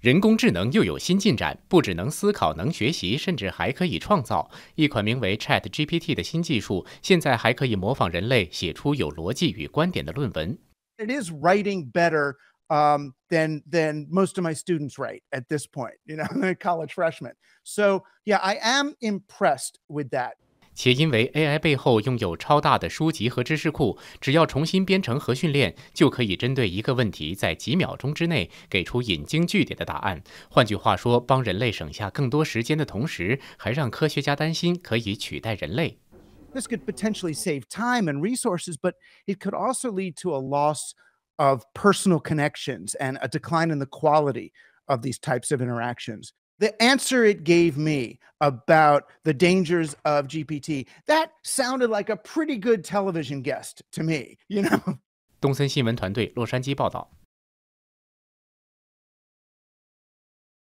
人工智能又有新进展，不只能思考、能学习，甚至还可以创造。一款名为 Chat GPT 的新技术，现在还可以模仿人类写出有逻辑与观点的论文。It is writing better um, than than most of my students write at this point. You know, college freshmen. So yeah, I am impressed with that. 且因为 AI 背后拥有超大的书籍和知识库，只要重新编程和训练，就可以针对一个问题在几秒钟之内给出引经据典的答案。换句话说，帮人类省下更多时间的同时，还让科学家担心可以取代人类。This could potentially save time and resources, but it could also lead to a loss of personal connections and a decline in the quality of these types of interactions. The answer it gave me about the dangers of GPT. That sounded like a pretty good television guest to me, you know. 东森新闻团队洛杉矶报道。